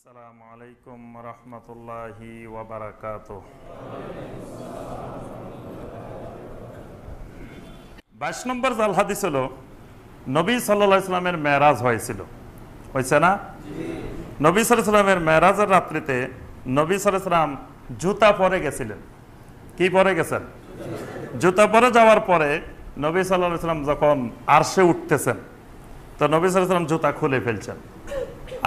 আসসালামু আলাইকুম রহমতুল্লাহি বাইশ নম্বর জাল হাদিস হল নবী ইসলামের মেরাজ হয়েছিল হয়েছে না নবী মেরাজের রাত্রিতে নবী সাল্লাম জুতা পরে গেছিলেন কি পরে গেছেন জুতা পরে যাওয়ার পরে নবী সাল্লাহ ইসলাম যখন আরশে উঠতেছেন তো নবী সাল্লাম জুতা খুলে ফেলছেন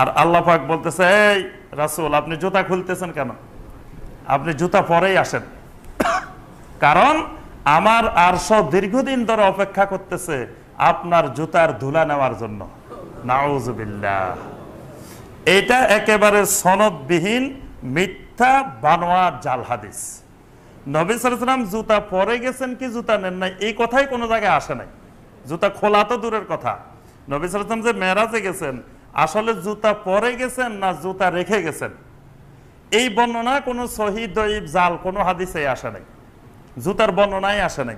আর আল্লাহ পাক বলতেছে এই রাসুল আপনি জুতা খুলতেছেন কেন আপনি জুতা পরেই আসেন কারণ আমার আরশ দীর্ঘদিন ধরে অপেক্ষা করতেছে আপনার জুতার ধুলা নেওয়ার জন্য নাউজবিল্লা এটা একেবারে সনদবিহীন মিথ্যা বানোয়া জাল হাদিস নবী সালাম জুতা পরে গেছেন কি জুতা নেন নাই এই কথাই কোনো জায়গায় আসে নাই জুতা খোলা তো দূরের কথা নবী সালাম যে মেয়েরাজে গেছেন আসলে জুতা পরে গেছেন না জুতা রেখে গেছেন এই বর্ণনা কোনো শহীদ জাল কোনো হাদিসে আসে নাই জুতার বর্ণনায় আসে নাই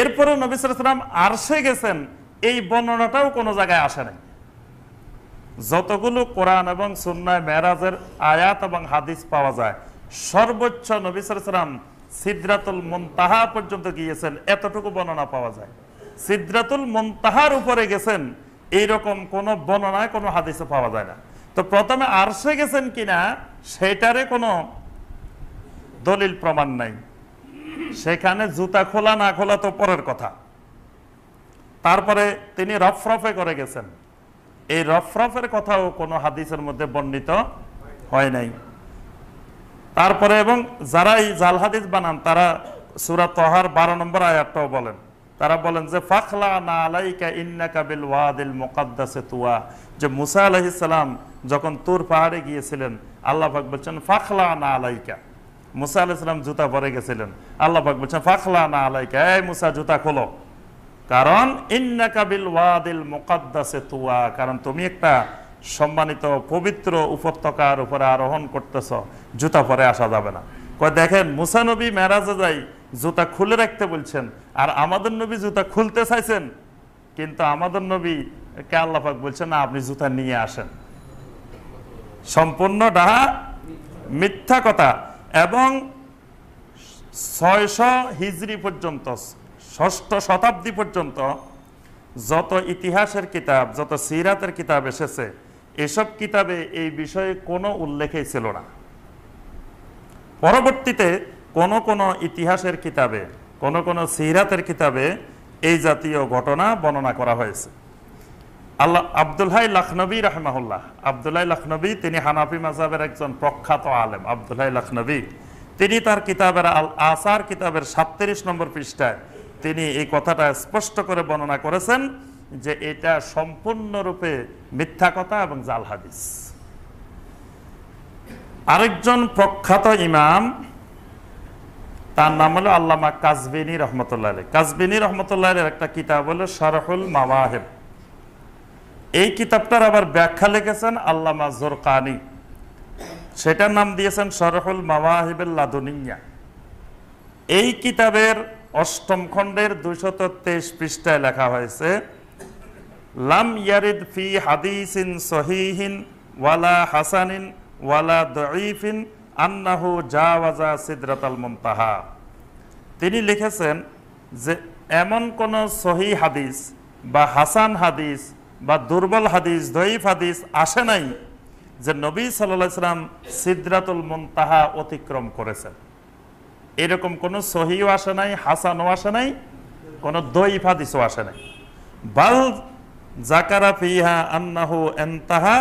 এরপরে নবিসাম আরশে গেছেন এই বর্ণনাটাও কোনো জায়গায় আসে নাই যতগুলো কোরআন এবং সুন্নায় মেরাজের আয়াত এবং হাদিস পাওয়া যায় সর্বোচ্চ নবিসাম সিদ্রাতুল মন্তাহা পর্যন্ত গিয়েছেন এতটুকু বর্ণনা পাওয়া যায় সিদ্রাতুল মন্তাহার উপরে গেছেন এইরকম কোনো বর্ণনায় কোনো হাদিসে পাওয়া যায় না তো প্রথমে আরশে গেছেন কিনা সেটারে কোনো দলিল প্রমাণ নাই সেখানে জুতা খোলা না খোলা তো পরের কথা তারপরে তিনি রফরফে করে গেছেন এই রফরফের কথাও কোনো হাদিসের মধ্যে বর্ণিত হয় নাই তারপরে এবং যারা এই জাল হাদিস বানান তারা সুরা তহার বারো নম্বর আয়াতটাও বলেন তারা বলেন যে ফাখলা না আলাইকা ওয়াদিল যে মুসা যখন তোর পাহাড়ে গিয়েছিলেন আল্লাহাক বলছেন ফাখলা না আলাইকা মুসা আলাইসাল্লাম জুতা পরে গেছিলেন আল্লাহাক বলছেন ফাখলা না আলাইকা এই মুসা জুতা খোলো কারণ ইন্না কাবিল ওয়াদিল মোকাদ্দাসে তুয়া কারণ তুমি একটা সম্মানিত পবিত্র উপত্যকার উপরে আরোহণ করতেছ জুতা পরে আসা যাবে না দেখেন মুসা নবী মেরাজে যাই জুতা খুলে রাখতে বলছেন আর আমাদের নবী জুতা খুলতে চাইছেন কিন্তু আমাদের নবী কে আল্লাপাক বলছেন না আপনি জুতা নিয়ে আসেন সম্পূর্ণ ডাহা মিথ্যা কথা এবং ছয়শ হিজড়ি পর্যন্ত ষষ্ঠ শতাব্দী পর্যন্ত যত ইতিহাসের কিতাব যত সিরাতের কিতাব এসেছে এসব কিতাবে এই বিষয়ে কোনো উল্লেখই ছিল না পরবর্তীতে কোন কোন ইতিহাসের কিতাবে কোন কোন সিরাতের কিতাবে এই জাতীয় ঘটনা বর্ণনা করা হয়েছে আল্লাহ আবদুল্লাহ লখনবী রহমাহুল্লাহ আবদুল্লাহ লখনবী তিনি হানাফি মাজাবের একজন প্রখ্যাত আলেম আবদুল্লাহ লখনবী তিনি তার কিতাবের আল আসার কিতাবের সাতত্রিশ নম্বর পৃষ্ঠায় তিনি এই কথাটা স্পষ্ট করে বর্ণনা করেছেন যে এটা সম্পূর্ণরূপে মিথ্যা কথা এবং জাল হাদিস আরেকজন প্রখ্যাত ইমাম তার নাম হলো আল্লামা কাজবিনী রহমতুল্লাহ আলী কাজবিনী রহমতুল্লাহ আলীর একটা কিতাব হলো শারহুল মাওয়াহেব এই কিতাবটার আবার ব্যাখ্যা লিখেছেন আল্লামা জোরকানি সেটার নাম দিয়েছেন শরহুল মাওয়াহিবের লাদুনিয়া এই কিতাবের অষ্টম খণ্ডের দুইশত তেইশ পৃষ্ঠায় লেখা হয়েছে লাম ইয়ারিদ ফি হাদিসিন সহিহিন ওয়ালা হাসানিন ওয়ালা দঈফিন আন্নাহু জাওয়াজা সিদ্রাতাল মুনতাহা তিনি লিখেছেন যে এমন কোন সহি হাদিস বা হাসান হাদিস বা দুর্বল হাদিস দঈফ হাদিস আসে নাই যে নবী সাল্লাহ সাল্লাম সিদ্রাতুল মুনতাহা অতিক্রম করেছেন এরকম কোনো সহিও আসে নাই হাসানও আসে নাই কোনো দইফ হাদিসও আসে নাই বাল জাকারা ফিহা আন্নাহু এন্তাহা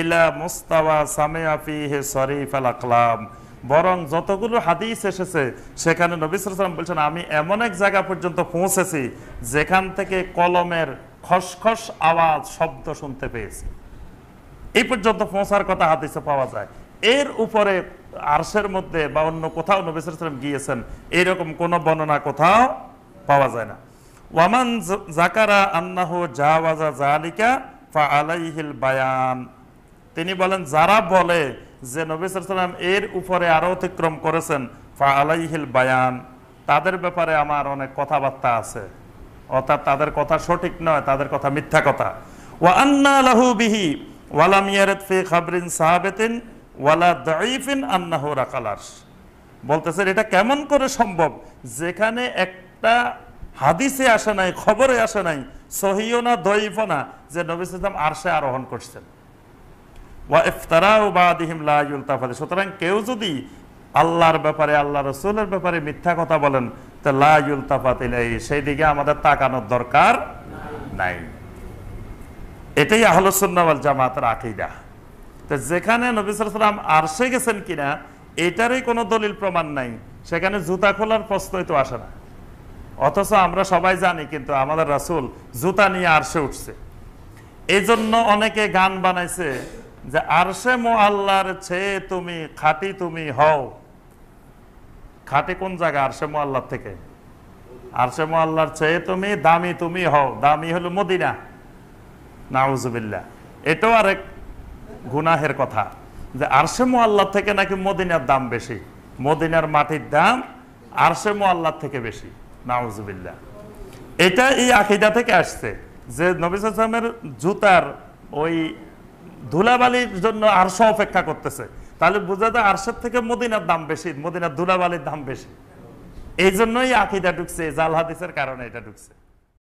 ইলা মুস্তাওয়া সামেয়াফিহে শরীফ আল আকলাম বরং যতগুলো হাদিস এসেছে সেখানে নবিসাম বলছেন আমি এমন এক জায়গা পর্যন্ত পৌঁছেছি যেখান থেকে কলমের খসখস আওয়াজ শব্দ শুনতে পেয়েছি এই পর্যন্ত পৌঁছার কথা হাদিসে পাওয়া যায় এর উপরে আরশের মধ্যে বা অন্য কোথাও নবিসাম গিয়েছেন এইরকম কোনো বর্ণনা কোথাও পাওয়া যায় না ওয়ামান জাকারা আন্নাহ জাওয়াজা জালিকা ফা আলাইহিল বায়ান তিনি বলেন যারা বলে যে নবী সাল্লাম এর উপরে আরও অতিক্রম করেছেন ফা আলাইহিল বায়ান তাদের ব্যাপারে আমার অনেক কথাবার্তা আছে অর্থাৎ তাদের কথা সঠিক নয় তাদের কথা মিথ্যা কথা ও আন্না লাহু বিহি ফি খাবরিন সাহাবেতিন ওয়ালা দাইফিন আন্নাহু রাকালাস বলতেছেন এটা কেমন করে সম্ভব যেখানে একটা হাদিসে আসে নাই খবরে আসে নাই সহিও না দইফও না যে নবী সাল্লাম আরশে আরোহণ করছেন সুতরাং কেউ যদি আল্লাহর ব্যাপারে আল্লাহ রসুলের ব্যাপারে মিথ্যা কথা বলেন তো লাইল তাফাত সেই দিকে আমাদের তাকানোর দরকার নাই এটাই আহলসুন্নাওয়াল জামাতের আকিদা তো যেখানে নবিসাম আরশে গেছেন কিনা এটারই কোনো দলিল প্রমাণ নাই সেখানে জুতা খোলার প্রশ্নই তো আসে না অথচ আমরা সবাই জানি কিন্তু আমাদের রাসুল জুতা নিয়ে আরশে উঠছে এই জন্য অনেকে গান বানাইছে যে আরশে মো আল্লাহর চেয়ে তুমি খাটি তুমি হও খাটি কোন জায়গা আরশে মোয়াল্লার থেকে আরশে মো আল্লাহর চেয়ে তুমি দামি তুমি হও দামি হলো মদিনা নাউজুবিল্লা এটাও আরেক গুনাহের কথা যে আরশে মো আল্লাহ থেকে নাকি মদিনার দাম বেশি মদিনার মাটির দাম আরশে মো আল্লাহ থেকে বেশি নাউজুবিল্লা এটা এই আখিদা থেকে আসছে যে নবী সালামের জুতার ওই ধুলাবালির জন্য আরশো অপেক্ষা করতেছে তাহলে বোঝা যায় আরশের থেকে মদিনার দাম বেশি মদিনার ধুলাবালির দাম বেশি এই জন্যই আকিদা ঢুকছে জাল হাদিসের কারণে এটা ঢুকছে